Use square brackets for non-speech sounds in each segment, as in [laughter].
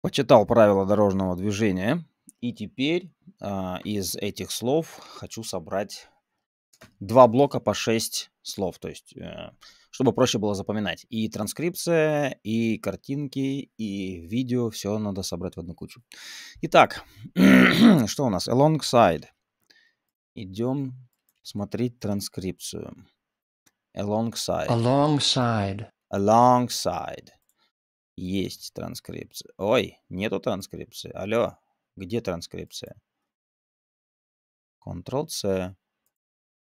почитал правила дорожного движения. И теперь э, из этих слов хочу собрать два блока по шесть слов. То есть, э, чтобы проще было запоминать. И транскрипция, и картинки, и видео. Все надо собрать в одну кучу. Итак, [clears throat] что у нас? Alongside. Идем смотреть транскрипцию. Alongside. Alongside. Alongside. Есть транскрипция. Ой, нету транскрипции. Алло, где транскрипция? Ctrl-C,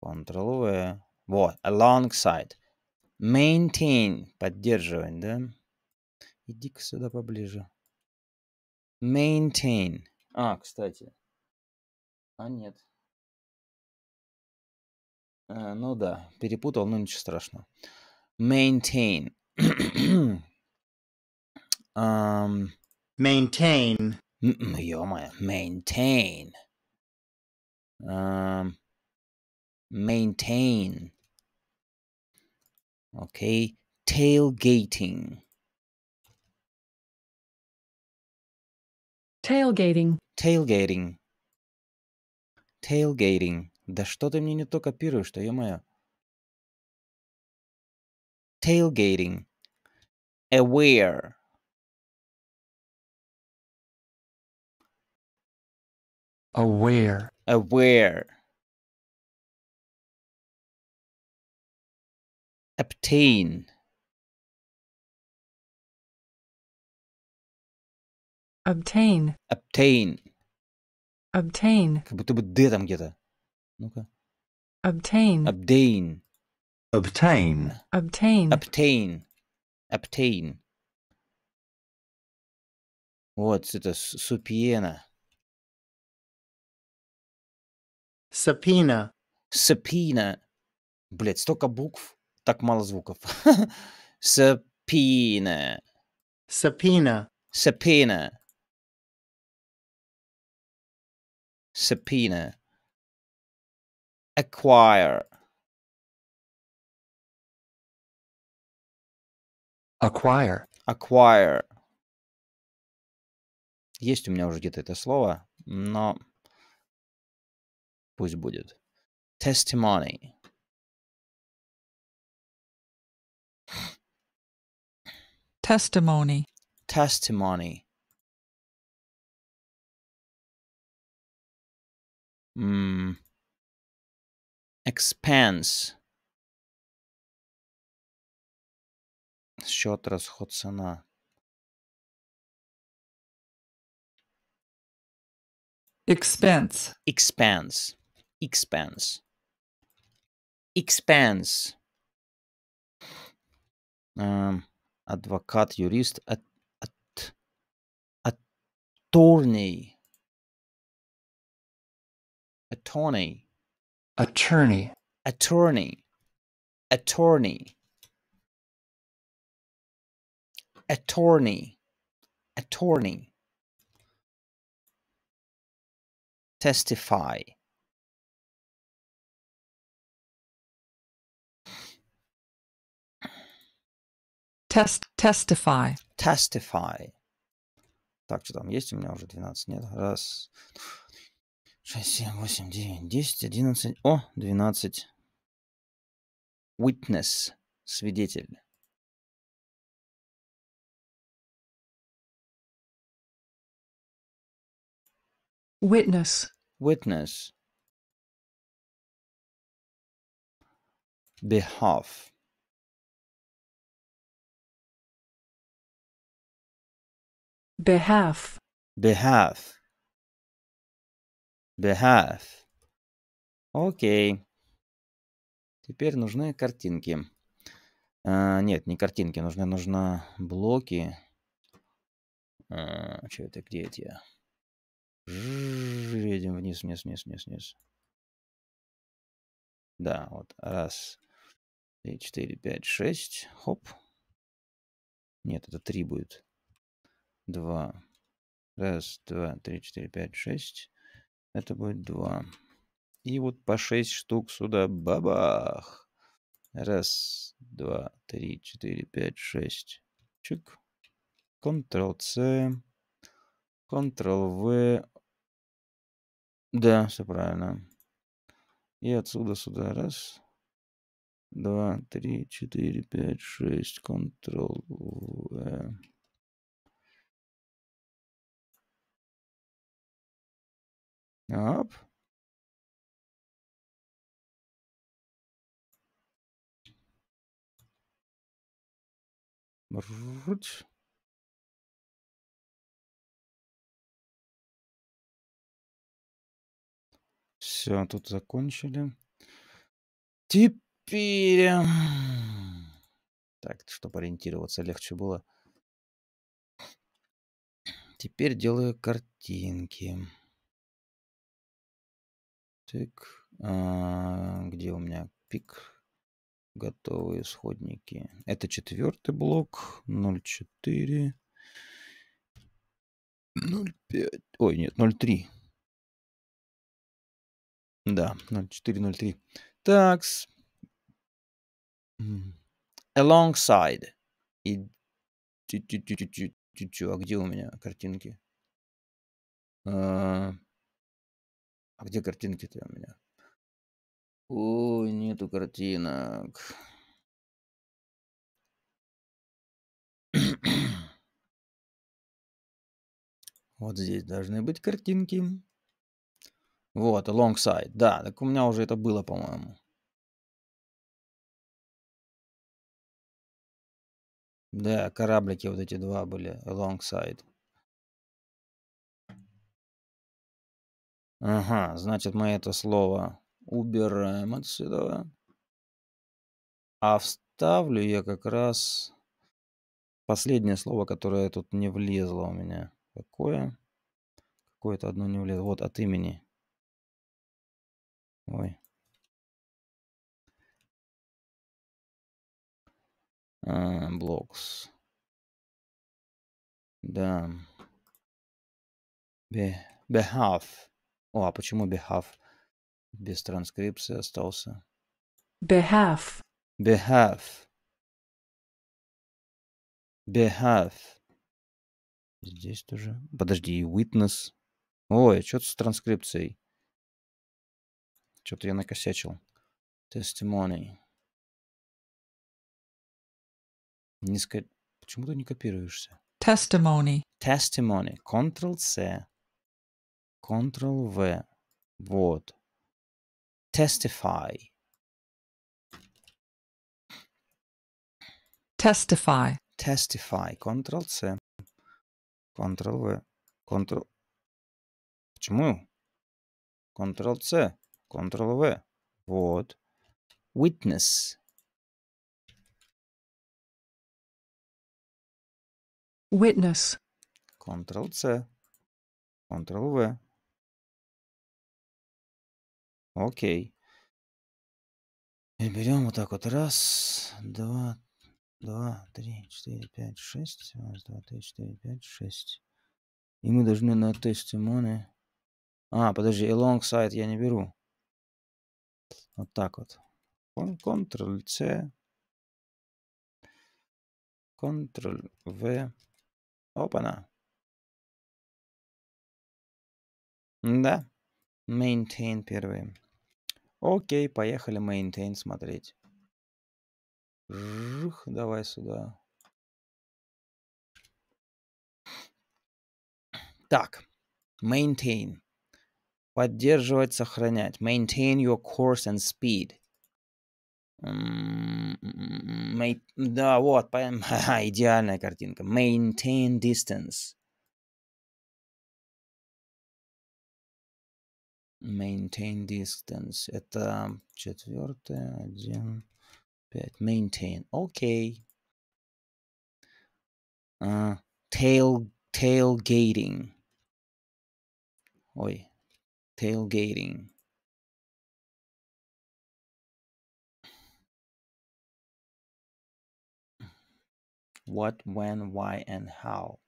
Ctrl-V. Вот, alongside. Maintain, Поддерживаем, да? Иди-ка сюда поближе. Maintain. А, кстати. А, нет. А, ну да, перепутал, но ничего страшного. Maintain. Um, maintain. Joo, mä maintain. Um, maintain. Okay, tailgating. Tailgating. Tailgating. Tailgating. Да что ты мне не то копируешь-то, ё-моё. Tailgating. Aware. aware aware obtain obtain obtain obtain как будто бы д там где-то ну-ка obtain obtain obtain obtain obtain obtain вот это супиена Subpoena. Subpoena. Блять, столько букв, так мало звуков. Subpoena. Subpoena. Subpoena. Subpoena. Acquire. Acquire. Acquire. Есть у меня уже где-то это слово, но пусть будет. Testimony. Testimony. Testimony. Mm. Expense. Счет, расход, цена. Expense. Expense expands. Expands. Um, advocat, jurist, at, at, attorney. Attorney. Attorney. Attorney. Attorney. Attorney. Attorney. Testify. Test, testify. Testify. Так, что там есть? У меня уже 12 нет. Раз, 6, 7, 8, 9, 10, 11. О, 12. Witness. Свидетель. Witness. Witness. Behalf. behalf behalf behalf окей теперь нужны картинки а, нет не картинки нужны нужны блоки а, что это где это я едем вниз вниз вниз вниз вниз да вот раз три четыре пять шесть хоп нет это три будет 2. Раз, два, три, четыре, пять, шесть. Это будет два. И вот по шесть штук сюда. Бабах! Раз, два, три, четыре, пять, шесть. Чик. Ctrl-C. Ctrl-V. Да, все правильно. И отсюда сюда. Раз, два, три, четыре, пять, шесть. Ctrl-V. Оп. Руть. Все, тут закончили. Теперь... Э, так, чтобы ориентироваться легче было. Теперь делаю картинки. Тык. А, где у меня пик? Готовые исходники. Это четвертый блок. 0,4. 0,5. Ой, нет, 0,3. Да, 0,4-0,3. Такс. Alongside. И... А где у меня картинки? Uh, а где картинки-то у меня? Ой, нету картинок. Вот здесь должны быть картинки. Вот, alongside. Да, так у меня уже это было, по-моему. Да, кораблики вот эти два были alongside. Ага, значит, мы это слово убираем отсюда. А вставлю я как раз последнее слово, которое тут не влезло у меня. Какое? Какое-то одно не влезло. Вот, от имени. Ой. А, блокс. Да. Be behalf. О, а почему behalf? Без транскрипции остался. Behalf. Behalf. Behalf. Здесь тоже. Подожди, witness. Ой, а что-то с транскрипцией. Что-то я накосячил. Testimony. Не ска... Почему ты не копируешься? Testimony. Testimony. Ctrl-C. Ctrl-V. Вот. Testify. Testify. Testify. Ctrl-C. Ctrl-V. Ctrl... Почему? Ctrl-C. Ctrl-V. Вот. Witness. Witness. Ctrl-C. Ctrl-V. Окей. И берем вот так вот. Раз, два, два, три, четыре, пять, шесть. Раз, два, три, четыре, пять, шесть. И мы должны на тестимоны... А, подожди, alongside я не беру. Вот так вот. Ctrl-C. Ctrl-V. Опа-на. Да. Maintain первым. Окей, поехали maintain смотреть. Жух, давай сюда. Так, maintain. Поддерживать, сохранять. Maintain your course and speed. Да, вот, идеальная картинка. Maintain distance. maintain distance. Это четвертое, один, пять. Maintain. Окей. Okay. Uh, tail, tailgating. Ой, tailgating. What, when, why, and how.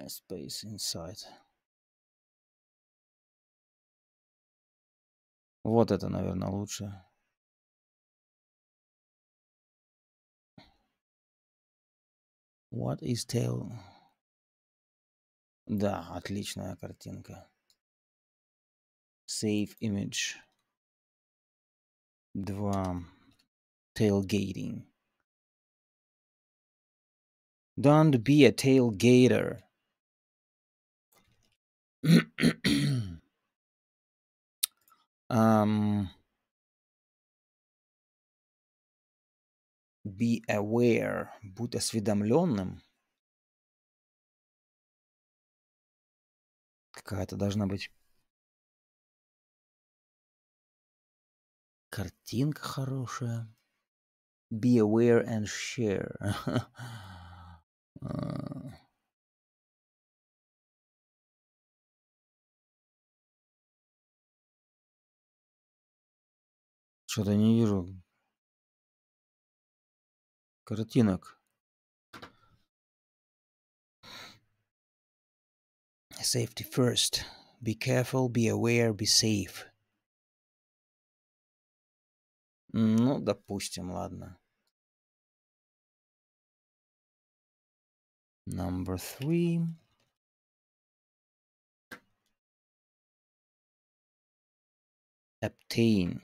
A space inside. Вот это, наверное, лучше. What is tail? Да, отличная картинка. Save image. 2. Tailgating. Don't be a tailgater. Um, be aware, будь осведомленным. Какая-то должна быть картинка хорошая. Be aware and share. [laughs] А, Что-то не вижу картинок. Safety first. Be careful, be aware, be safe. Ну, допустим, ладно. Number three. Obtain.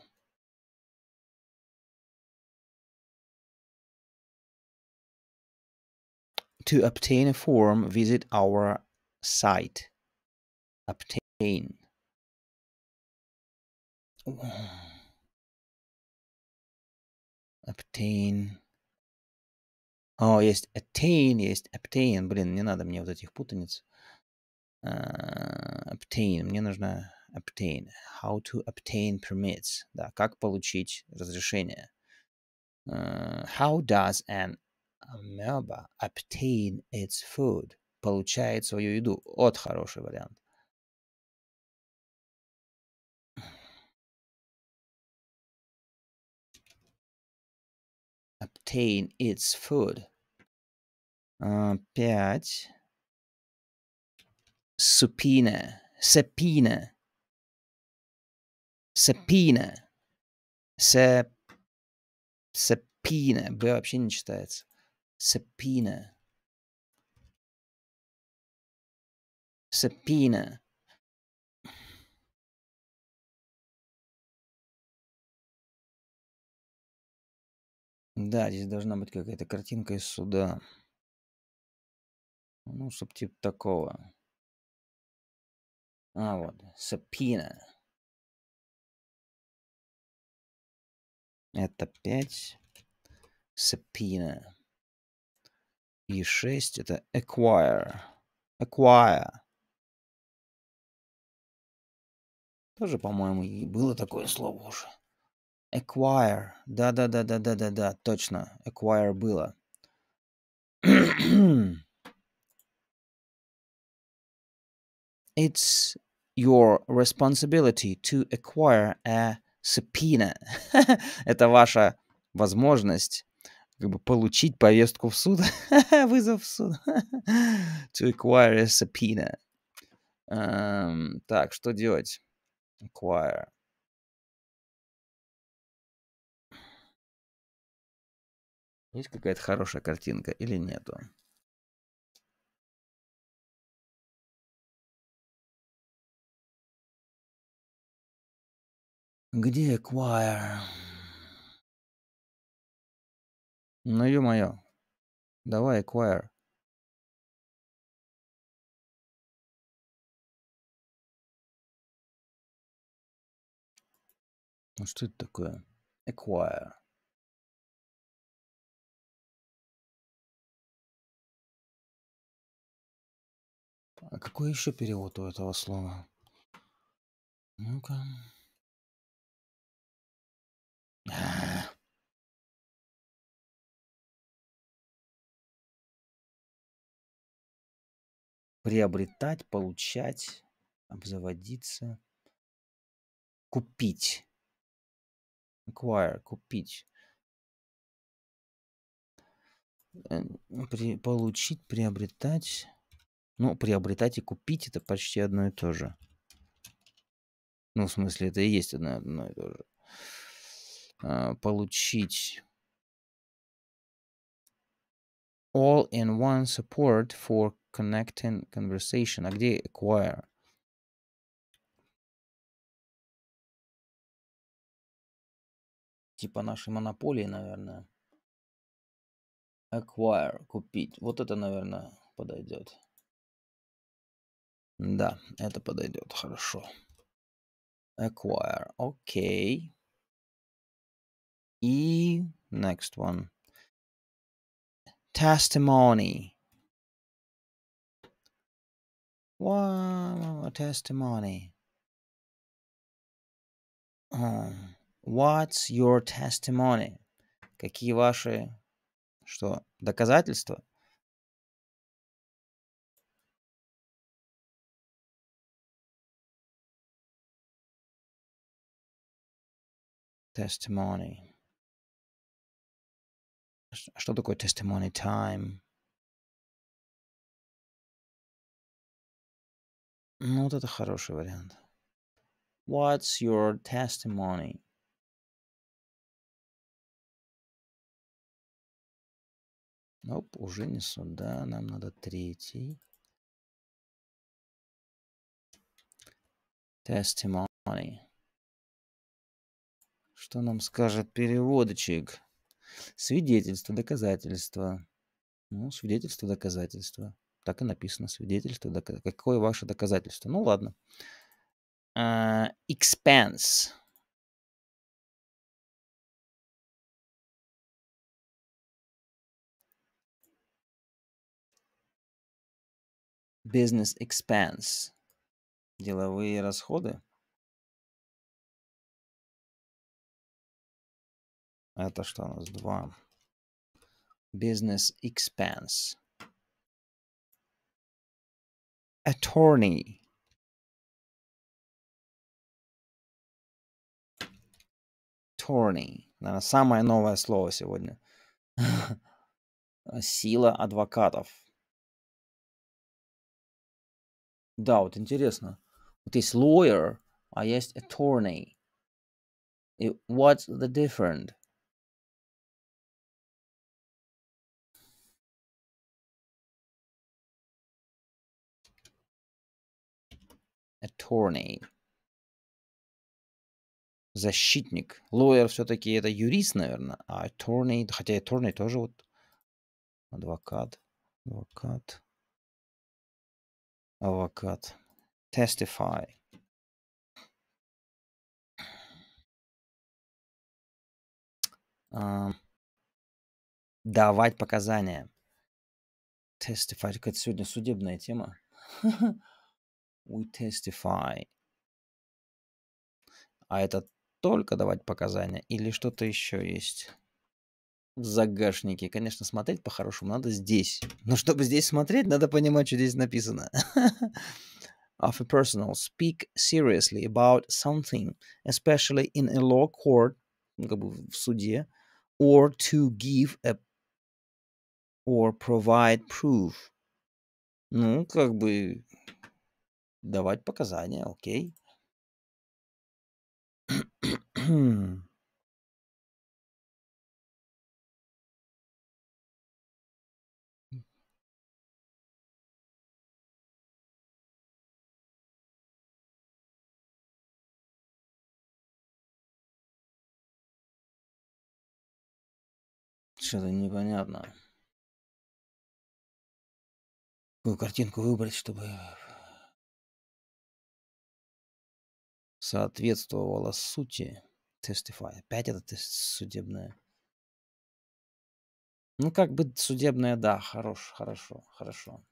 To obtain a form, visit our site. Obtain. Obtain. О, есть attain, есть obtain. Блин, не надо мне вот этих путаниц. Uh, obtain. Мне нужно obtain. How to obtain permits. Да, как получить разрешение. Uh, how does an ameba obtain its food, получает свою еду. От хороший вариант. Obtain its food. А, пять. Супина. Сапина. Сапина. Сапина. Б вообще не читается. Subpoena. Subpoena. Да, здесь должна быть какая-то картинка из суда. Ну, чтоб типа такого. А, вот, сапина. Это 5. Сапина. И 6 это acquire. Acquire. Тоже, по-моему, и было такое слово уже. Acquire. Да-да-да-да-да-да-да, точно. Acquire было. It's your responsibility to acquire a subpoena. [laughs] Это ваша возможность как бы получить повестку в суд, [laughs] вызов в суд, to acquire a subpoena. Um, так, что делать? Acquire. Есть какая-то хорошая картинка или нету? Где acquire? Ну ё-моё. Давай, acquire. Ну что это такое? Acquire. А какой еще перевод у этого слова? Ну-ка. приобретать, получать, обзаводиться, купить. Acquire, купить. Э, при, получить, приобретать. Ну, приобретать и купить это почти одно и то же. Ну, в смысле, это и есть одно, одно и то же. А, получить all-in-one support for connecting conversation. А где acquire? Типа нашей монополии, наверное. Acquire, купить. Вот это, наверное, подойдет. Да, это подойдет, хорошо. Acquire, окей. Okay. И next one. testimony. What testimony. Um, what's your testimony? Какие ваши что доказательства? Testimony. Что такое testimony time? Ну, вот это хороший вариант. What's your testimony? Оп, уже не сюда. Нам надо третий. Testimony. Что нам скажет переводчик? Свидетельство, доказательство. Ну, свидетельство, доказательство. Так и написано. Свидетельство, доказательство. Какое ваше доказательство? Ну, ладно. Uh, expense. Business expense. Деловые расходы. Это что у нас? Два. Business expense. Attorney. Attorney. Наверное, самое новое слово сегодня. [laughs] Сила адвокатов. Да, вот интересно. Вот есть lawyer, а есть attorney. И what's the difference? attorney. Защитник. Lawyer все-таки это юрист, наверное. А attorney, хотя attorney тоже вот адвокат. Адвокат. Адвокат. Testify. Uh, давать показания. Testify. Это сегодня судебная тема. [laughs] We testify. А это только давать показания или что-то еще есть? в загашнике. Конечно, смотреть по-хорошему надо здесь. Но чтобы здесь смотреть, надо понимать, что здесь написано. [laughs] of a personal speak seriously about something, especially in a law court, ну, как бы в суде, or to give a or provide proof. Ну, как бы давать показания, окей. Что-то непонятно. Какую картинку выбрать, чтобы соответствовало сути. Testify. Опять это тест судебное. Ну, как бы судебное, да, хорош, хорошо, хорошо.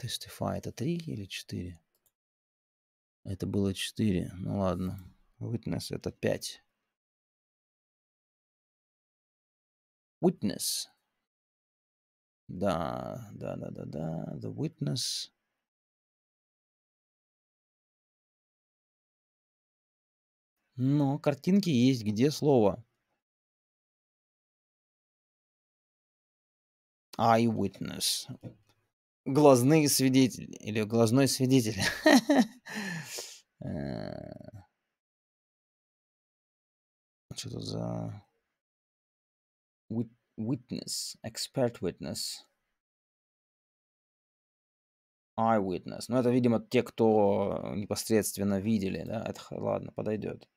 Testify это 3 или 4? Это было 4. Ну ладно. Witness это 5. Witness. Да, да, да, да, да. The Witness. Но картинки есть, где слово. Eyewitness. Глазные свидетели. Или глазной свидетель. [laughs] Э. Что тут за witness, expert witness, eyewitness. Ну, это, видимо, те, кто непосредственно видели, да? Это, ладно, подойдет.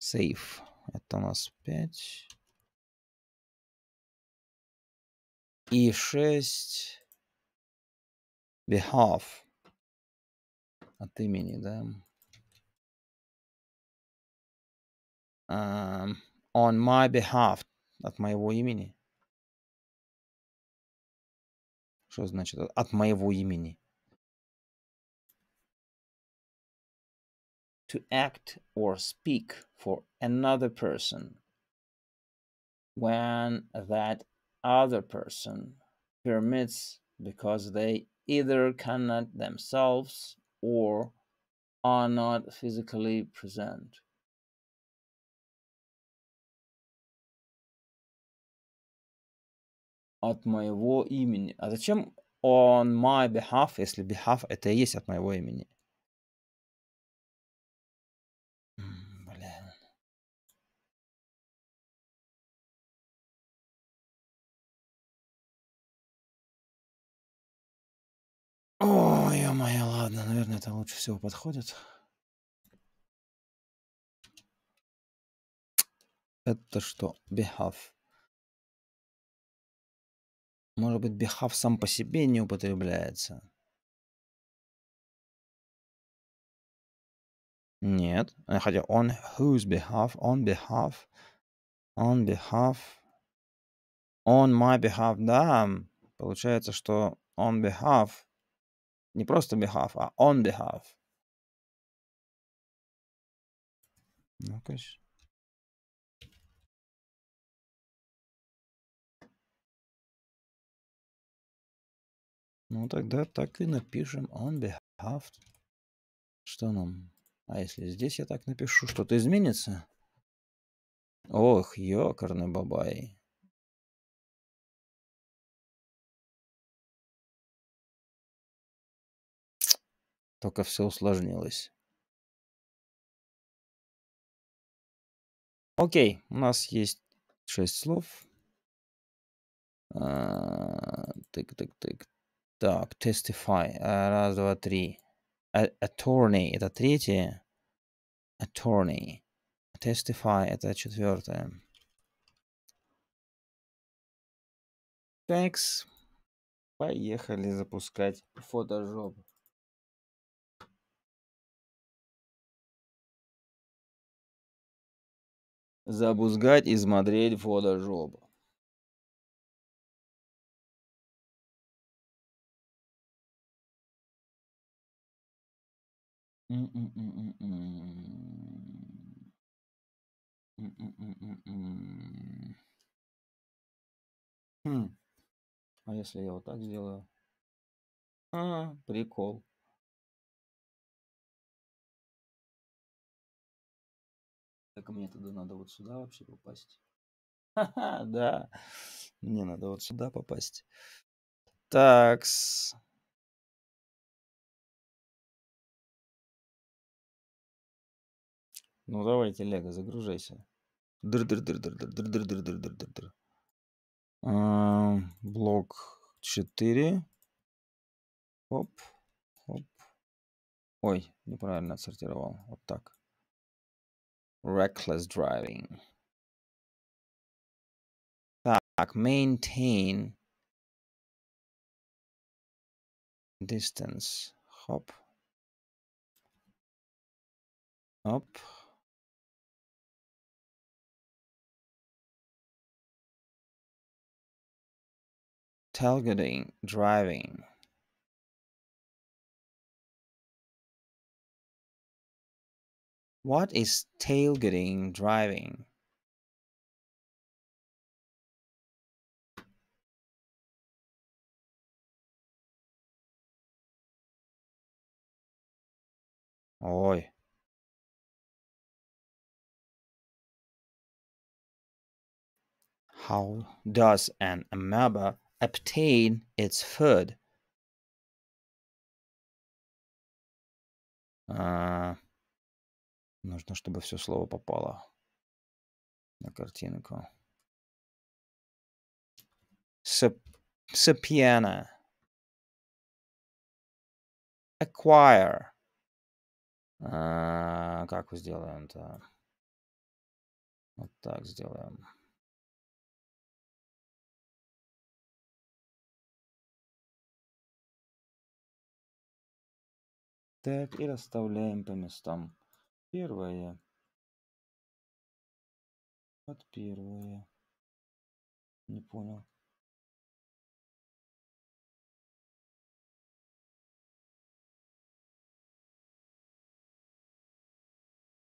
Safe. Это у нас 5. И 6. Behalf. От имени, да? Um, on my behalf. От моего имени? Что значит от моего имени? To act or speak for another person when that other person permits because they either cannot themselves or are not physically present. от моего имени. А зачем on my behalf, если behalf это и есть от моего имени? Ой, ё-моё, ладно, наверное, это лучше всего подходит. Это что? Behalf. Может быть, бехав сам по себе не употребляется? Нет. Э, хотя on whose behalf, on behalf, on behalf, on my behalf, да. Получается, что on behalf, не просто behalf, а on behalf. Ну, конечно. Ну, тогда так и напишем on behalf. Что нам? А если здесь я так напишу, что-то изменится? Ох, ёкарный бабай. Только все усложнилось. Окей, у нас есть шесть слов. А, Тык-тык-тык. Так, testify. Э, раз, два, три. A э, attorney – это третье. Attorney. Testify – это четвертое. Такс. Поехали запускать фотожоп. Запускать и смотреть фотожоп. Хм. А если я вот так сделаю? А, прикол. Так мне тогда надо вот сюда вообще попасть. Ха-ха, да. Мне надо вот сюда попасть. Такс. Ну давай, телега, загружайся. Др-др-др-др-др-др-др-др-др-др-др. А, блок 4. Оп, оп. Ой, неправильно отсортировал. Вот так. Reckless driving. Так, maintain distance. Хоп. Оп. tailgating driving What is tailgating driving? Oi. How does an amoeba obtain its food. А, нужно, чтобы все слово попало на картинку. Sapiana. Acquire. А, как мы сделаем это? Вот так сделаем. Так, и расставляем по местам. Первое. Вот первое. Не понял.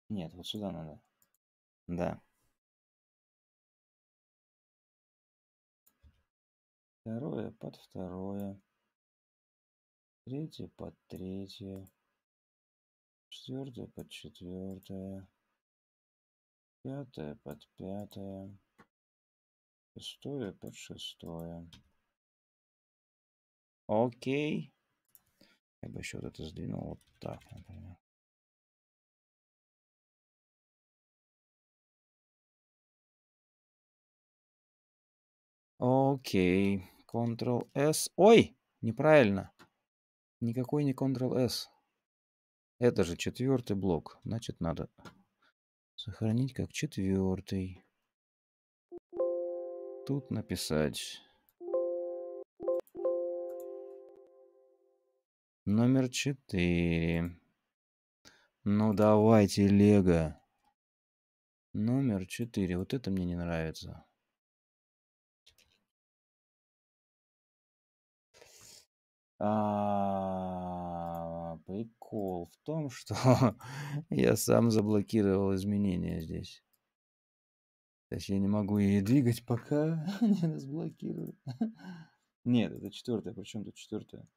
Нет, вот сюда надо. Да. Второе под второе. Третье под третье четвертая под четвертая, пятая под пятая, шестое под шестое. Окей. Я бы еще вот это сдвинул вот так, например. Окей. Ctrl-S. Ой, неправильно. Никакой не Ctrl-S. Это же четвертый блок. Значит, надо сохранить как четвертый. Тут написать. Номер четыре. Ну давайте, Лего. Номер четыре. Вот это мне не нравится. А, прикол в том, [laughs] что я сам заблокировал изменения здесь. То есть я не могу ее двигать, пока [laughs] не разблокирую. Нет, это четвертое. Причем тут четвертое?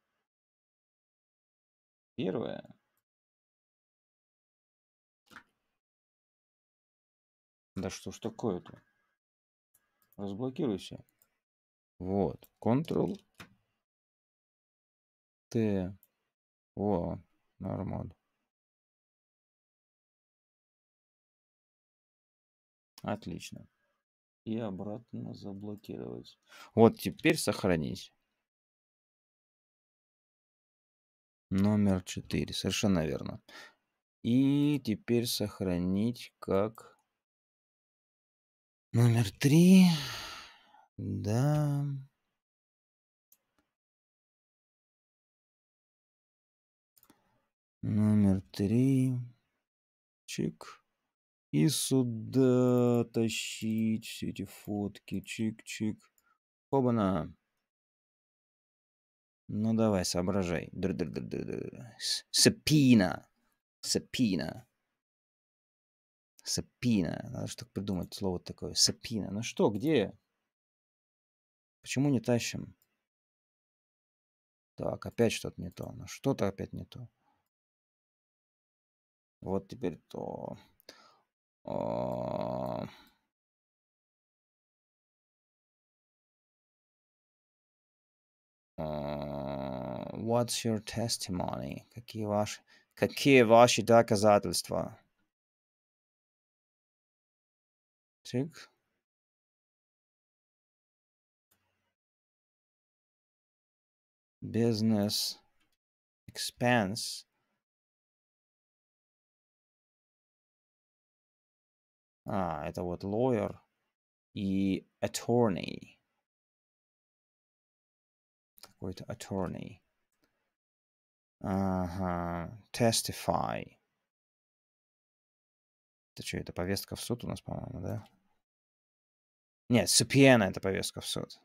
Первое. Да что ж такое-то? Разблокируйся. Вот. Ctrl. Т. О. Нормально. Отлично. И обратно заблокировать. Вот теперь сохранить. Номер 4. Совершенно верно. И теперь сохранить как номер 3. Да. Номер три. Чик. И сюда тащить все эти фотки. Чик-чик. Хобана. Ну давай, соображай. Др -др -др -др -др. Сапина. Сапина. Сапина. Надо что-то придумать слово такое. Сапина. Ну что, где? Почему не тащим? Так, опять что-то не то. Ну что-то опять не то. Вот теперь то. А, а, what's your testimony? Какие ваши, какие ваши доказательства? Тик. Business expense А, это вот lawyer и attorney. Какой-то attorney. Ага, testify. Это что, это повестка в суд у нас, по-моему, да? Нет, супьена это повестка в суд.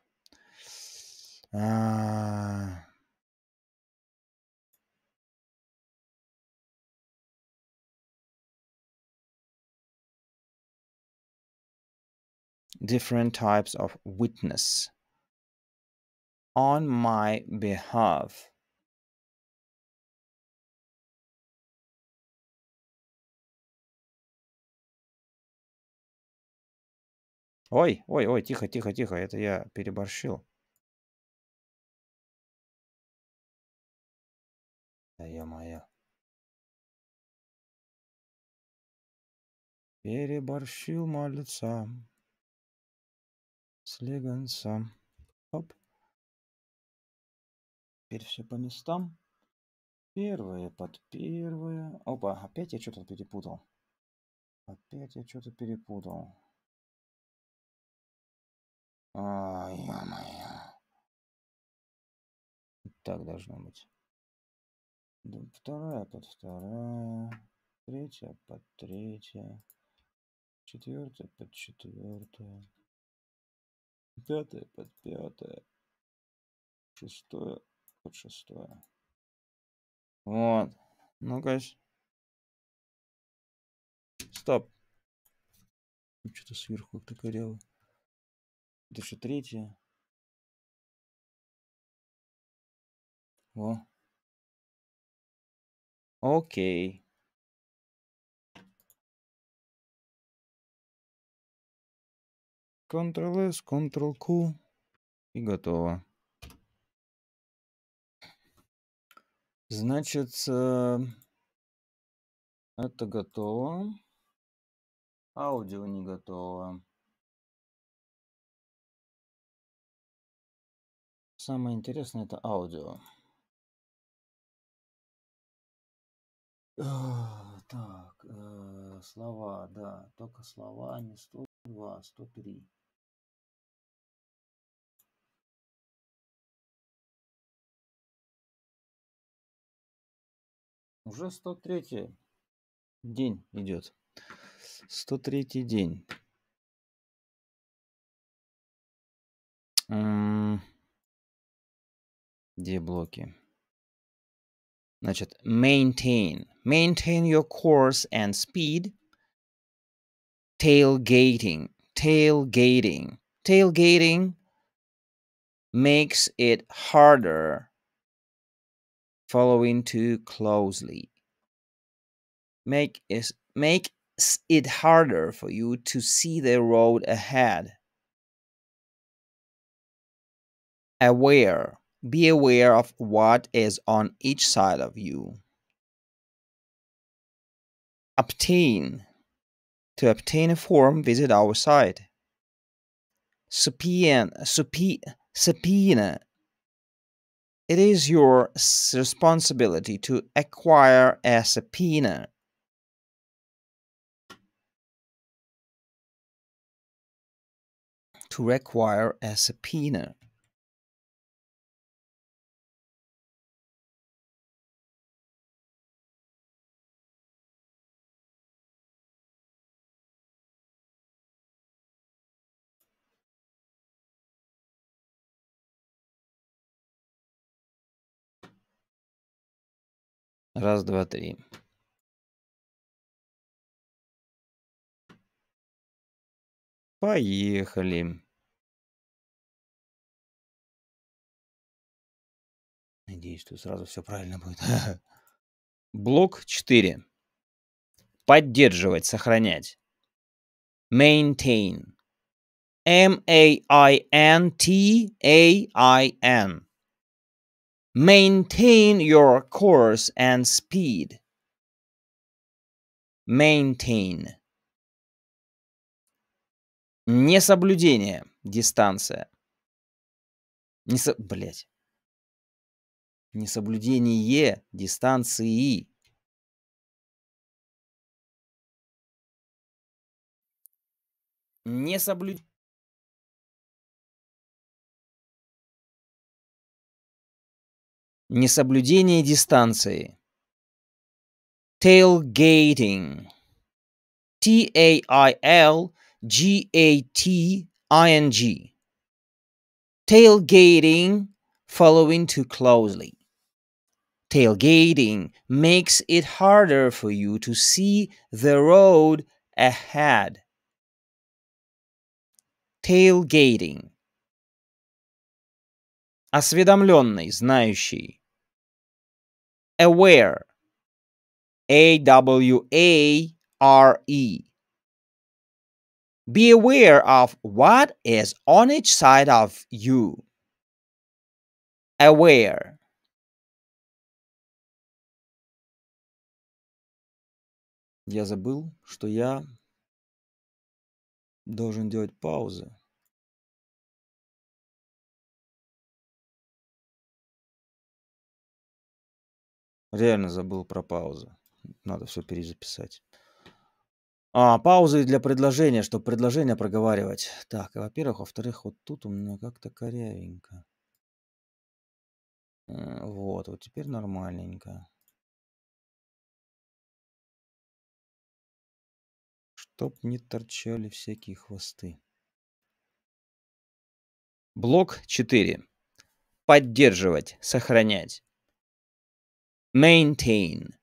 А -а -а. different types of witness on my behalf. Ой, ой, ой, тихо, тихо, тихо, это я переборщил. Да ё-моё. Переборщил мальца слегонца. Оп. Теперь все по местам. Первое под первое. Опа, опять я что-то перепутал. Опять я что-то перепутал. А, -мо. Так должно быть. Вторая под вторая. Третья под третья. Четвертая под четвертая пятое под пятое, шестое под шестое. Вот. Ну-ка. Стоп. Ну, Что-то сверху как-то коряво. Это что, третье? О. Окей. Ctrl-S, Ctrl-Q и готово. Значит, э, это готово. Аудио не готово. Самое интересное это аудио. Так, э, слова, да, только слова, не 102, 103. Уже 103 день идет. 103 день. Где блоки? Значит, maintain. Maintain your course and speed. Tailgating. Tailgating. Tailgating makes it harder following too closely. Make is make it harder for you to see the road ahead. Aware. Be aware of what is on each side of you. Obtain. To obtain a form, visit our site. Subpoena, subpoena, subpoena it is your responsibility to acquire a subpoena. To require a subpoena. Раз, два, три. Поехали. Надеюсь, что сразу все правильно будет. [laughs] Блок 4. Поддерживать, сохранять. Maintain. M-A-I-N-T-A-I-N. Maintain your course and speed. Maintain. Несоблюдение. Дистанция. Несо... Блять. Несоблюдение дистанции. Несоблюдение. Несоблюдение дистанции. Tailgating. T-A-I-L-G-A-T-I-N-G. Tailgating, following too closely. Tailgating makes it harder for you to see the road ahead. Tailgating. Осведомленный, знающий aware. A W A R E. Be aware of what is on each side of you. Aware. Я забыл, что я должен делать паузы. Реально забыл про паузу. Надо все перезаписать. А, паузы для предложения, чтобы предложение проговаривать. Так, а, во-первых, во-вторых, вот тут у меня как-то корявенько. Э, вот, вот теперь нормальненько. Чтоб не торчали всякие хвосты. Блок 4. Поддерживать, сохранять maintain.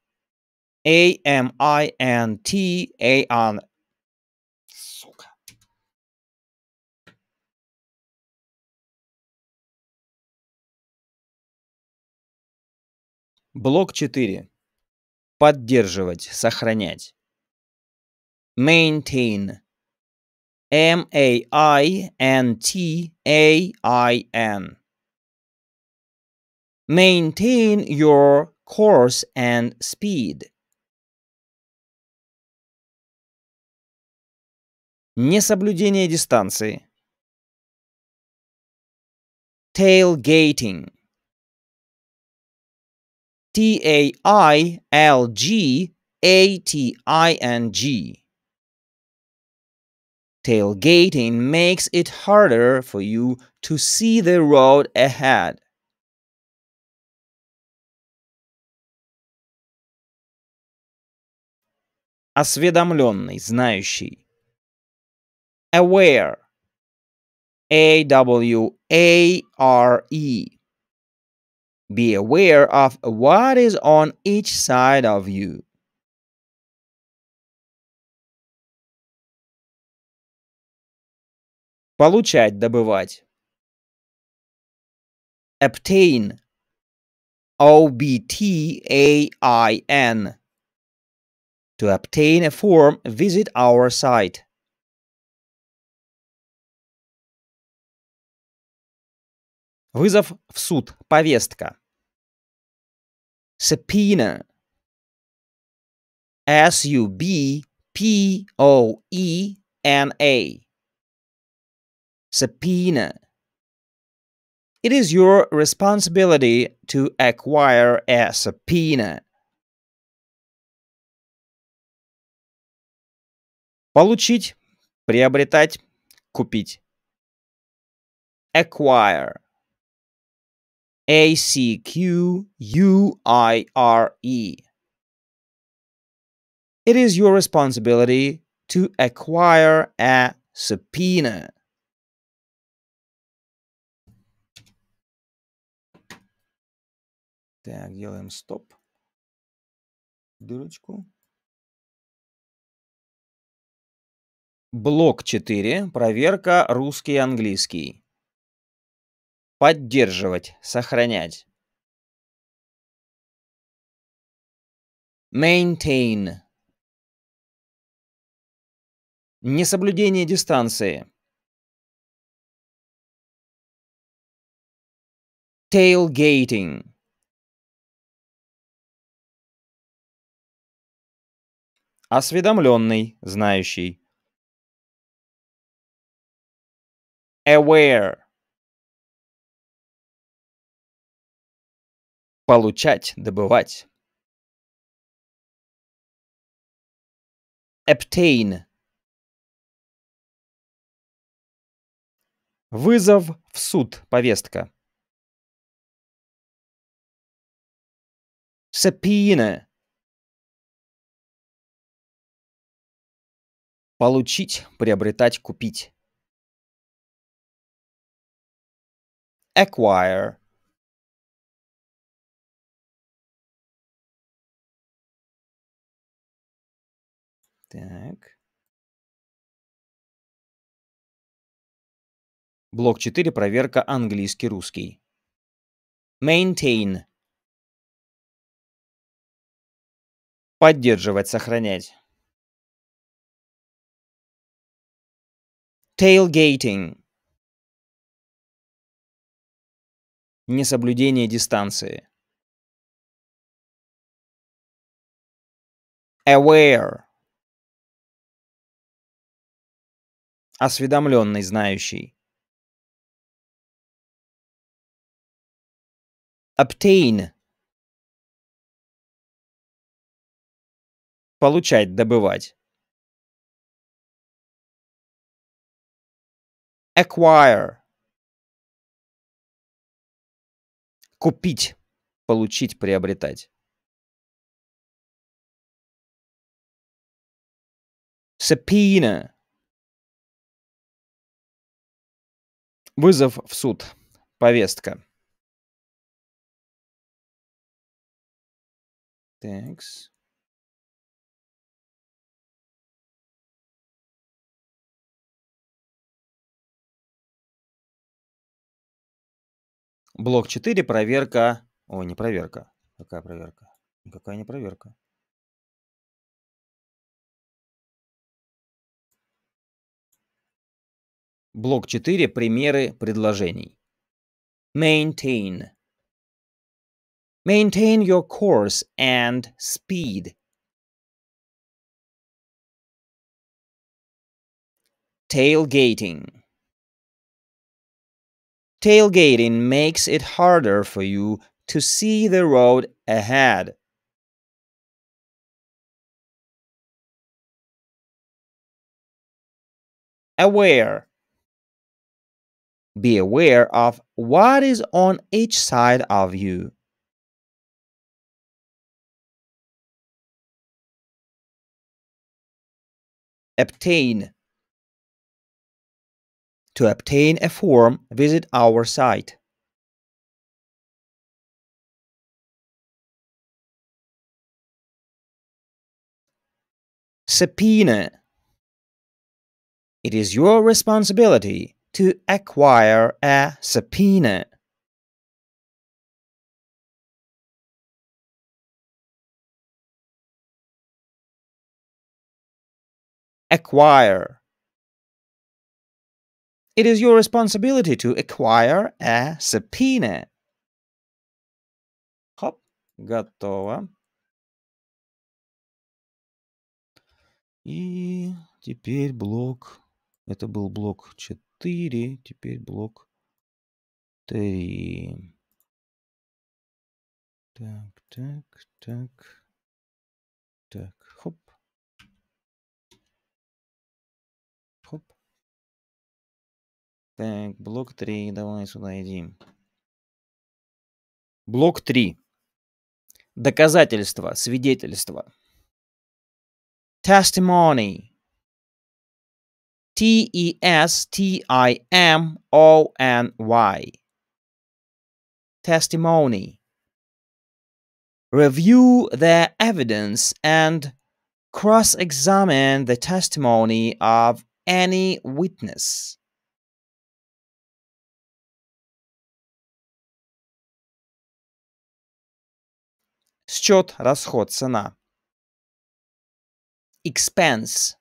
A M I N T A N. Сука. Блок 4. Поддерживать, сохранять. Maintain. M A I N T A I N. Maintain your course and speed. Несоблюдение дистанции. Tailgating. T-A-I-L-G-A-T-I-N-G. Tailgating makes it harder for you to see the road ahead. осведомленный, знающий. Aware. A-W-A-R-E. Be aware of what is on each side of you. Получать, добывать. Obtain. O-B-T-A-I-N. To obtain a form, visit our site. Вызов в суд, повестка. Subpoena. S-U-B-P-O-E-N-A. Subpoena. It is your responsibility to acquire a subpoena. Получить, приобретать, купить. Acquire. A C Q U I R E. It is your responsibility to acquire a subpoena. Так, делаем стоп. Дырочку. Блок 4. Проверка русский английский. Поддерживать. Сохранять. Maintain. Несоблюдение дистанции. Tailgating. Осведомленный, знающий. aware. Получать, добывать. Obtain. Вызов в суд, повестка. Subpoena. Получить, приобретать, купить. acquire Так. Блок 4, проверка английский-русский. Maintain. Поддерживать, сохранять. Tailgating. несоблюдение дистанции. Aware. Осведомленный, знающий. Obtain. Получать, добывать. Acquire. Купить, получить, приобретать. Subpoena. Вызов в суд. Повестка. Thanks. Блок 4, проверка. О, не проверка. Какая проверка? Какая не проверка? Блок 4, примеры предложений. Maintain. Maintain your course and speed. Tailgating. Tailgating makes it harder for you to see the road ahead. Aware. Be aware of what is on each side of you. Obtain to obtain a form, visit our site. Subpoena It is your responsibility to acquire a subpoena. Acquire It is your responsibility to acquire a subpoena. Хоп, готово. И теперь блок... Это был блок 4, теперь блок 3. Так, так, так, так. Так, блок 3, давай сюда иди. Блок 3. Доказательства, свидетельства. Testimony. T-E-S-T-I-M-O-N-Y. Testimony. Review the evidence and cross-examine the testimony of any witness. счет, расход, цена. Expense.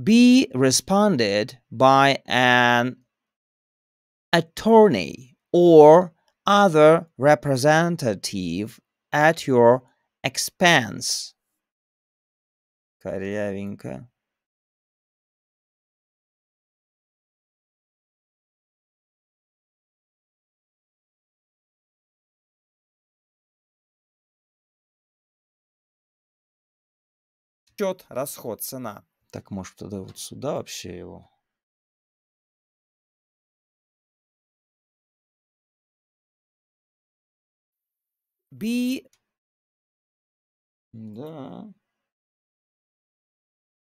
be responded by an attorney or other representative at your expense. Корявенько. счет расход цена. Так, может, тогда вот сюда вообще его? B. Да.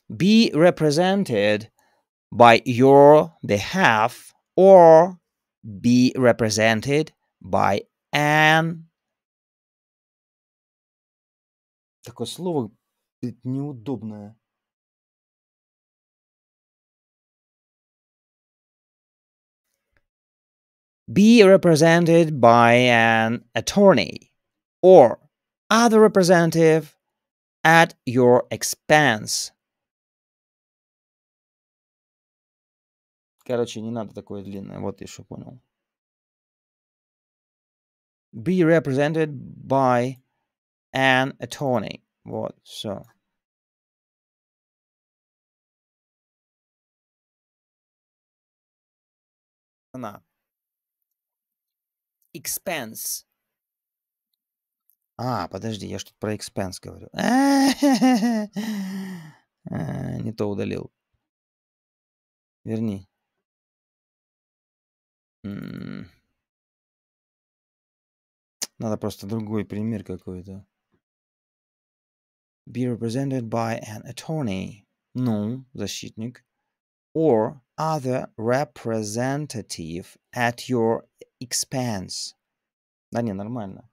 Be represented by your behalf or be represented by an. Такое слово неудобная be represented by an attorney or other representative at your expense. Короче, не надо такое длинное, вот я что понял. Be represented by an attorney. Вот, все. цена. Expense. А, подожди, я что-то про expense говорю. [laughs] А, не то удалил. Верни. Надо просто другой пример какой-то. Be represented by an attorney. Ну, защитник. or other representative at your expense. Да не, нормально.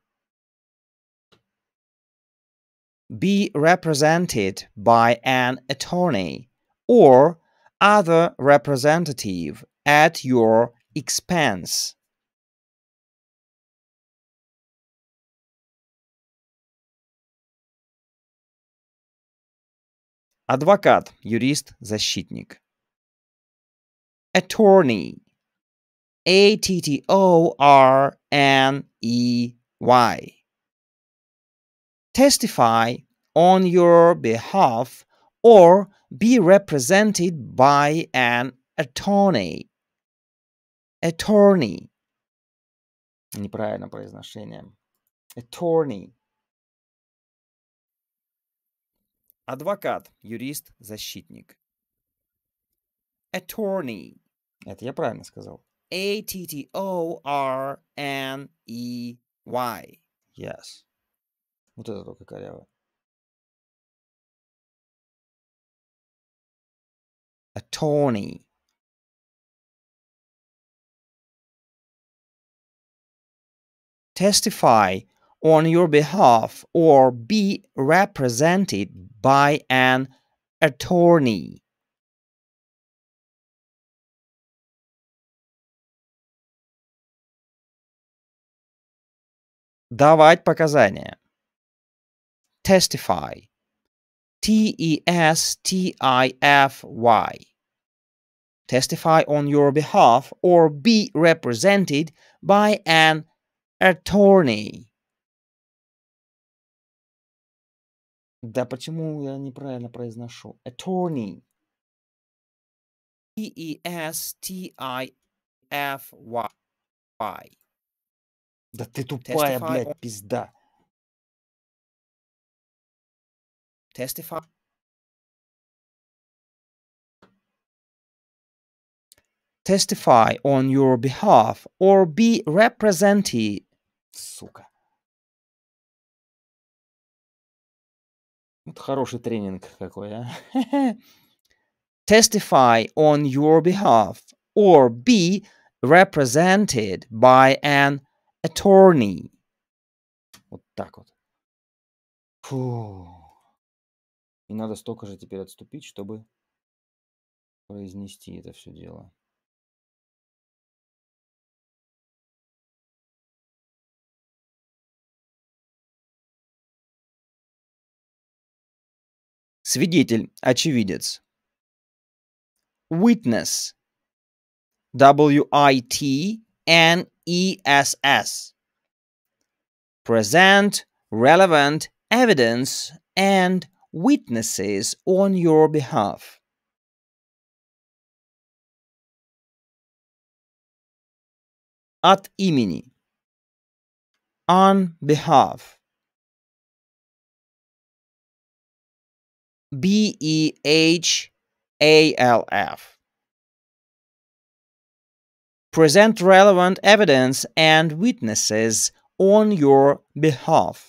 Be represented by an attorney or other representative at your expense. Адвокат, юрист, защитник attorney. A T T O R N E Y. Testify on your behalf or be represented by an attorney. Attorney. Неправильно произношение. Attorney. Адвокат, юрист, защитник. Attorney. Это я правильно сказал. A-T-T-O-R-N-E-Y. Yes. Вот это только коряво. Attorney. Testify on your behalf or be represented by an attorney. Давать показания. Testify. T-E-S-T-I-F-Y. Testify on your behalf or be represented by an attorney. Да почему я неправильно произношу? Attorney. T-E-S-T-I-F-Y. Да ты тупая, Testify блядь, пизда. Testify. Testify on your behalf or be represented. Сука. Вот хороший тренинг какой, а? [laughs] Testify on your behalf or be represented by an attorney. Вот так вот. Фу. И надо столько же теперь отступить, чтобы произнести это все дело. Свидетель, очевидец. Witness. W-I-T-N-E-S-S. ESS. Present relevant evidence and witnesses on your behalf. At имени. On behalf. B E H A L F. present relevant evidence and witnesses on your behalf.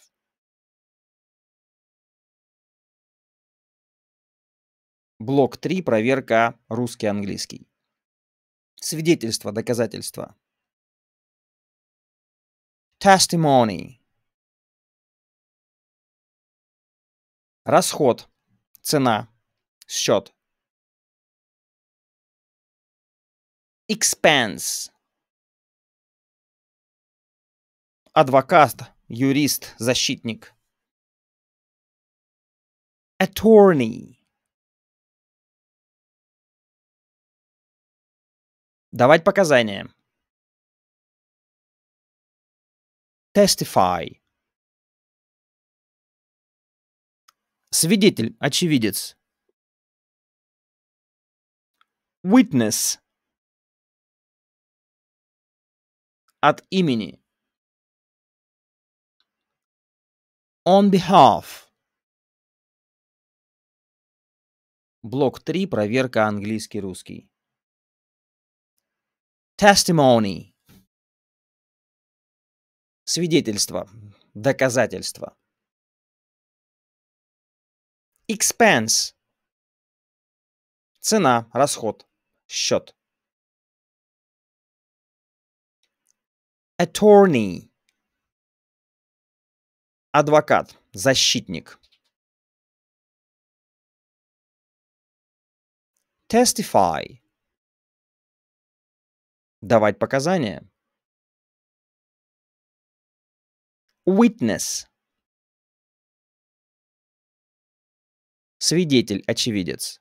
Блок 3. Проверка русский-английский. Свидетельство, доказательства. Testimony. Расход. Цена. Счет. expense. Адвокат, юрист, защитник. Attorney. Давать показания. Testify. Свидетель, очевидец. Witness. от имени. On behalf. Блок 3. Проверка английский-русский. Testimony. Свидетельство. Доказательство. Expense. Цена, расход, счет. attorney. Адвокат, защитник. Testify. Давать показания. Witness. Свидетель, очевидец.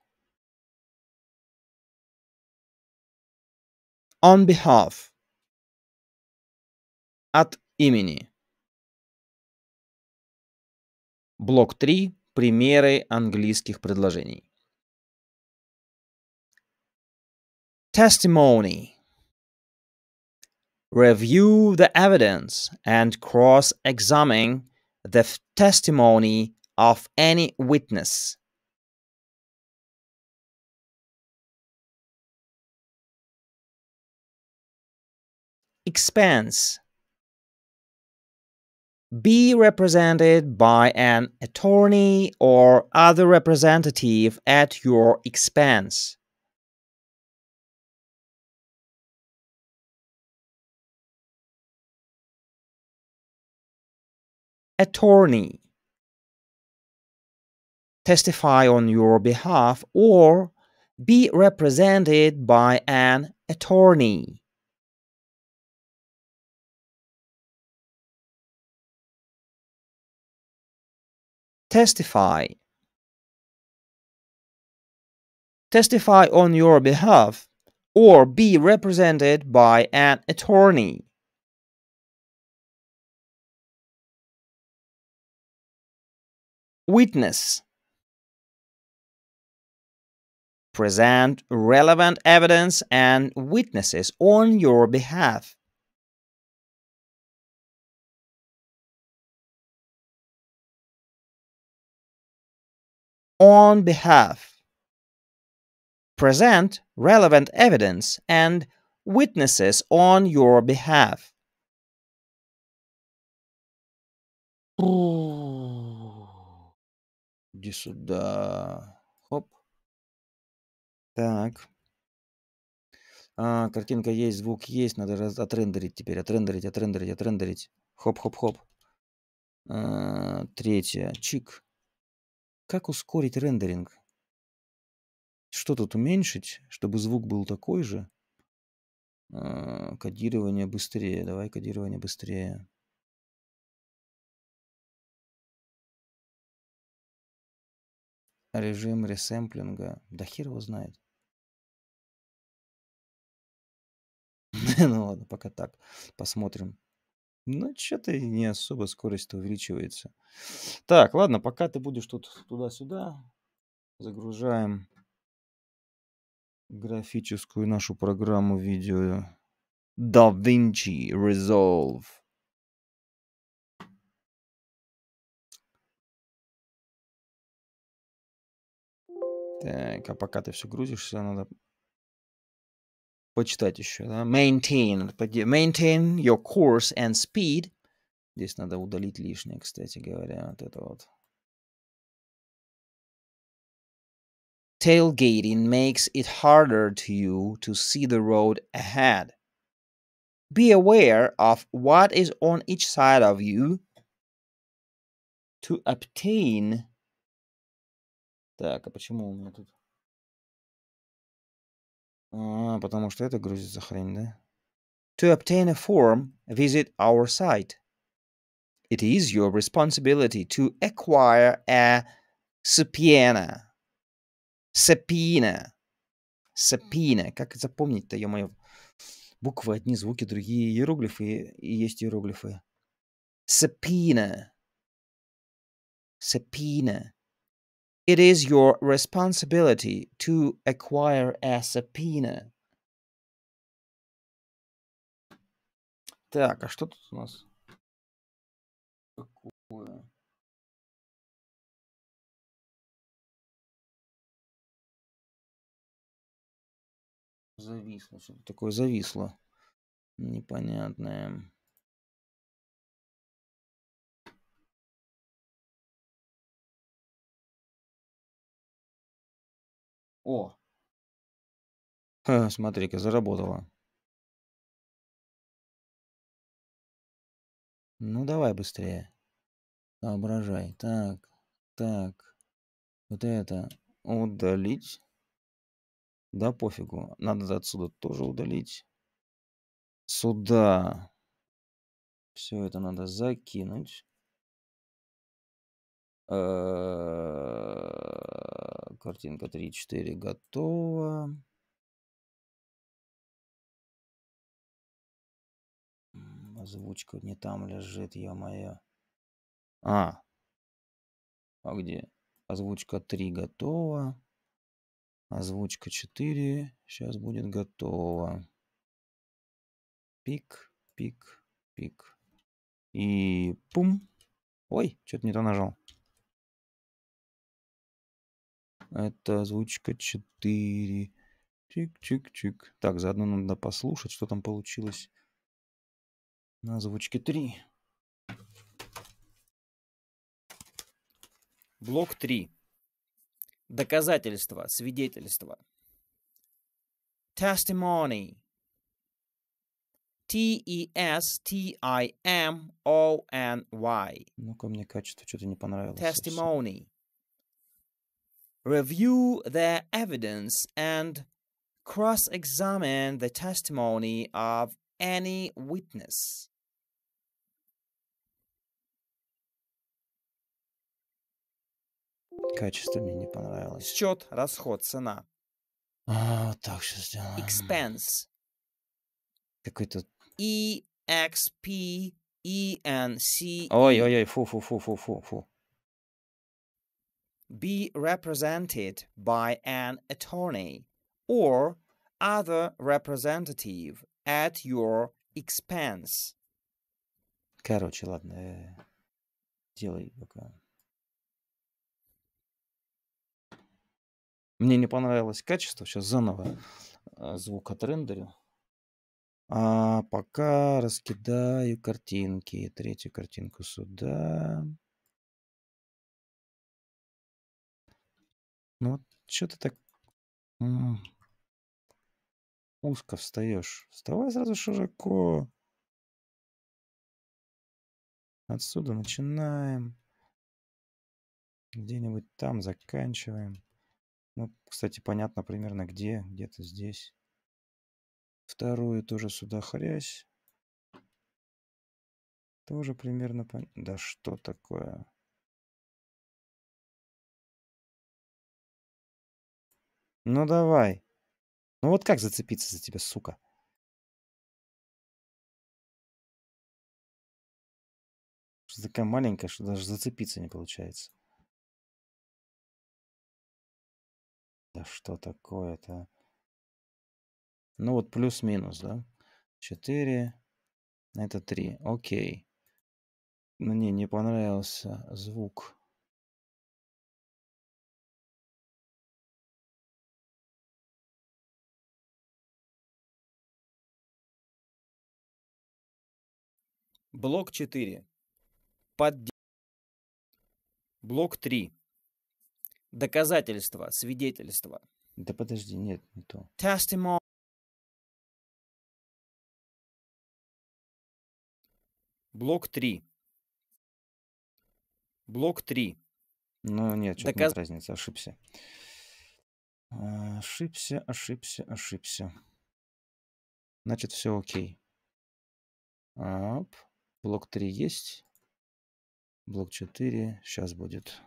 On behalf. от имени. Блок 3. Примеры английских предложений. Testimony. Review the evidence and cross-examine the testimony of any witness. Expense be represented by an attorney or other representative at your expense. Attorney testify on your behalf or be represented by an attorney. testify. Testify on your behalf or be represented by an attorney. Witness Present relevant evidence and witnesses on your behalf. on behalf. Present relevant evidence and witnesses on your behalf. Иди сюда. Хоп. Так. А, картинка есть, звук есть, надо раз... отрендерить теперь, отрендерить, отрендерить, отрендерить. Хоп-хоп-хоп. А, третья, чик. Как ускорить рендеринг? Что тут уменьшить, чтобы звук был такой же? А, кодирование быстрее. Давай кодирование быстрее. Режим ресэмплинга. Да хер его знает. [laughs] ну ладно, пока так. Посмотрим. Ну, что-то не особо скорость-то увеличивается. Так, ладно, пока ты будешь тут туда-сюда, загружаем графическую нашу программу видео DaVinci Resolve. Так, а пока ты все грузишься, надо почитать еще. Да? Maintain. Maintain your course and speed. Здесь надо удалить лишнее, кстати говоря, вот это вот. Tailgating makes it harder to you to see the road ahead. Be aware of what is on each side of you to obtain... Так, а почему у меня тут... потому что это грузится хрень, да? To obtain a form, visit our site. It is your responsibility to acquire a subpoena. Subpoena. Subpoena. Как запомнить-то, ё-моё? Буквы одни, звуки другие, иероглифы и есть иероглифы. Subpoena. Subpoena. it is your responsibility to acquire a subpoena. Так, а что тут у нас? Такое. Зависло. Что-то такое зависло. Непонятное. О. смотри-ка, заработала. Ну, давай быстрее. Соображай. Так, так. Вот это удалить. Да, пофигу. Надо отсюда тоже удалить. Сюда. Все это надо закинуть. Э, картинка 3.4 готова. Озвучка не там лежит, ё-моё. А. А где? Озвучка 3 готова. Озвучка 4 сейчас будет готова. Пик, пик, пик. И пум. Ой, что-то не то нажал. Это озвучка 4. Чик-чик-чик. Так, заодно надо послушать, что там получилось на озвучке 3. Блок 3. Доказательства, свидетельства. Testimony. T-E-S-T-I-M-O-N-Y. Ну-ка, мне качество что-то не понравилось. Testimony. Совсем. review their evidence, and cross examine the testimony of any witness. Качество мне не понравилось. Счет, расход, цена. А, вот так сейчас сделаем. Expense. Какой-то... E-X-P-E-N-C... Ой-ой-ой, фу-фу-фу-фу-фу-фу. be represented by an attorney or other representative at your expense. Короче, ладно, э, делай пока. Мне не понравилось качество, сейчас заново э, звук отрендерю. А пока раскидаю картинки. Третью картинку сюда. Ну вот что ты так узко встаешь? Вставай сразу широко. Отсюда начинаем. Где-нибудь там заканчиваем. Ну, кстати, понятно примерно где. Где-то здесь. Вторую тоже сюда хрясь. Тоже примерно понятно. Да что такое? Ну давай. Ну вот как зацепиться за тебя, сука? Что такая маленькая, что даже зацепиться не получается. Да что такое-то? Ну вот плюс-минус, да? 4. Это 3. Окей. Мне не понравился звук. Блок 4. Под... Блок 3. Доказательства, свидетельства. Да подожди, нет, не то. Testimony. Блок 3. Блок 3. Ну нет, что-то Доказ... разница, ошибся. Ошибся, ошибся, ошибся. Значит, все окей. Оп. Блок 3 есть. Блок 4 сейчас будет.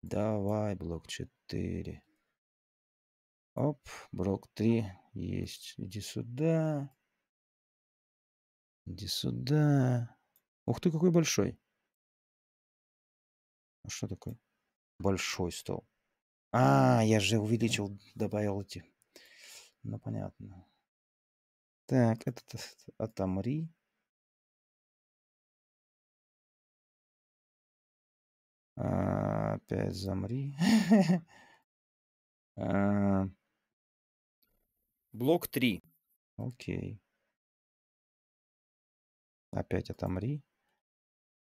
Давай, блок 4. Оп, блок 3 есть. Иди сюда. Иди сюда. Ух ты, какой большой. А что такое? Большой стол. А, я же увеличил, добавил эти. Ну, понятно. Так, этот отомри. А а, опять замри. [laughs] А. Блок 3. Окей. Опять отомри.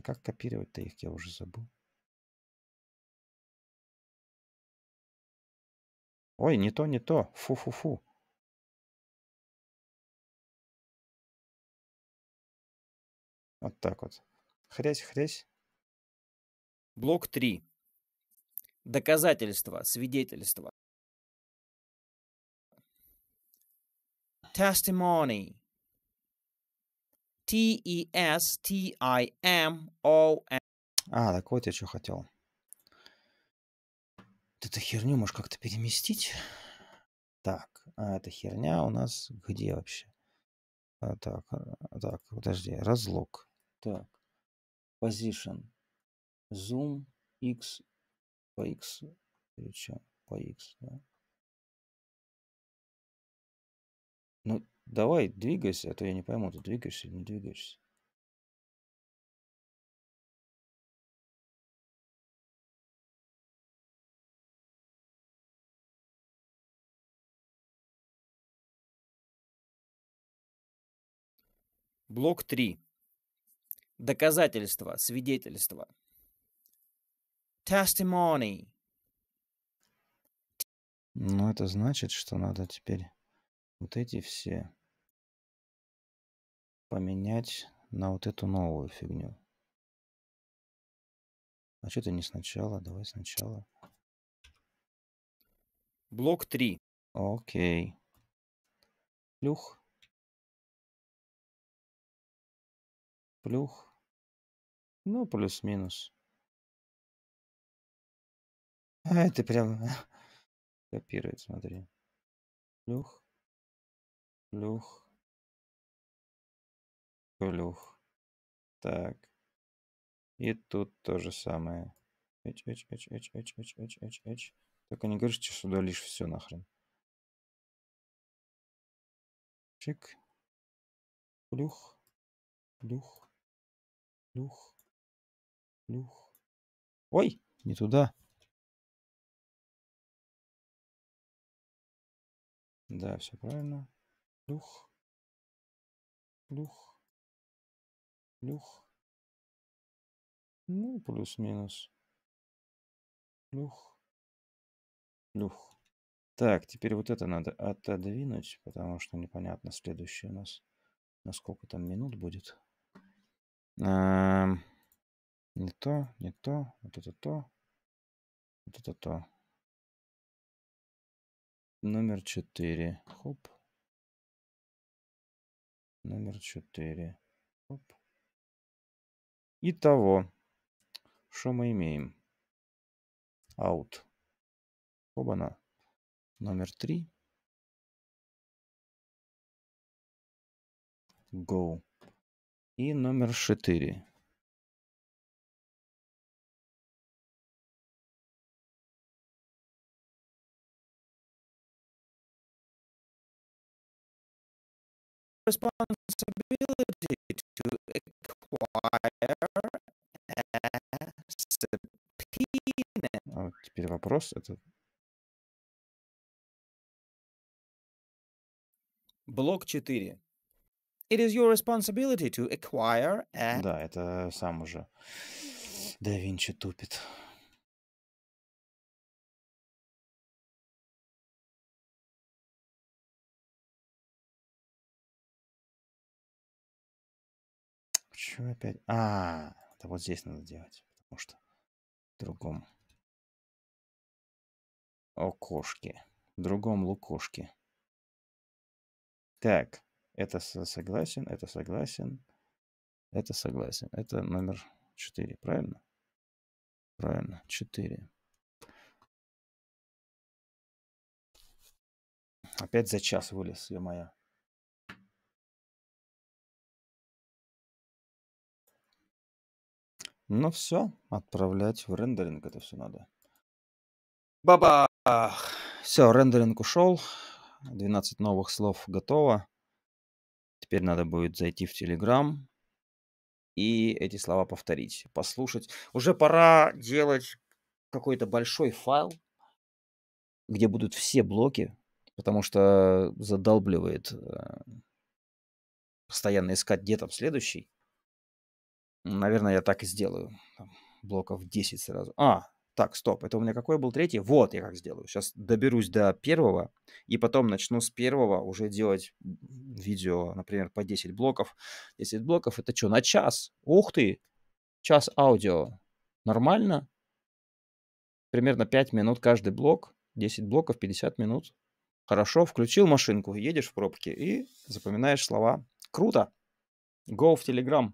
Как копировать-то их, я уже забыл. Ой, не то, не то. Фу-фу-фу. Вот так вот. Хрясь, хрясь. Блок 3. Доказательства, свидетельства. Testimony. T-E-S-T-I-M-O-N. А, так вот я что хотел. Вот эту херню можешь как-то переместить. Так, а эта херня у нас где вообще? А, так, а, так, подожди, разлог. Так, position. Zoom X по X. или что по X, да. Ну, давай, двигайся, а то я не пойму, ты двигаешься или не двигаешься. Блок 3. Доказательство, свидетельство. Testimony. Ну, это значит, что надо теперь вот эти все поменять на вот эту новую фигню. А что ты не сначала? Давай сначала. Блок 3. Окей. Плюх. Плюх. Ну, плюс-минус. А это прям [laughs] копирует, смотри. Плюх, плюх, плюх. Так. И тут то же самое. Эч, эч, эч, эч, эч, эч, эч, эч, эч. Только не говоришь, что сюда лишь все нахрен. Чик. Плюх. Плюх. Плюх. Плюх. Ой, не туда. Да, все правильно. Плюх. Плюх. Плюх. Ну, плюс-минус. Плюх. Плюх. Так, теперь вот это надо отодвинуть, потому что непонятно, следующее у нас насколько там минут будет. А -а -а. Не то, не то, вот это то, вот это то. Номер четыре Хоп. Номер четыре Хоп. Итого, что мы имеем? Out. Обана. Номер три Go. И номер четыре responsibility to acquire a subpoena. А вот теперь вопрос это. Блок 4. It is your responsibility to acquire a... Да, это сам уже да Винчи тупит. Чего опять? А, это вот здесь надо делать, потому что в другом окошке, в другом лукошке. Так, это согласен, это согласен, это согласен. Это номер 4, правильно? Правильно, 4. Опять за час вылез, ё моя. Ну все, отправлять в рендеринг это все надо. Баба. Все, рендеринг ушел. 12 новых слов готово. Теперь надо будет зайти в Telegram и эти слова повторить, послушать. Уже пора делать какой-то большой файл, где будут все блоки, потому что задолбливает э, постоянно искать, где там следующий. Наверное, я так и сделаю. Блоков 10 сразу. А, так, стоп, это у меня какой был третий? Вот я как сделаю. Сейчас доберусь до первого, и потом начну с первого уже делать видео, например, по 10 блоков. 10 блоков это что, на час? Ух ты! Час аудио. Нормально? Примерно 5 минут каждый блок. 10 блоков, 50 минут. Хорошо, включил машинку, едешь в пробке и запоминаешь слова. Круто! Go в Telegram.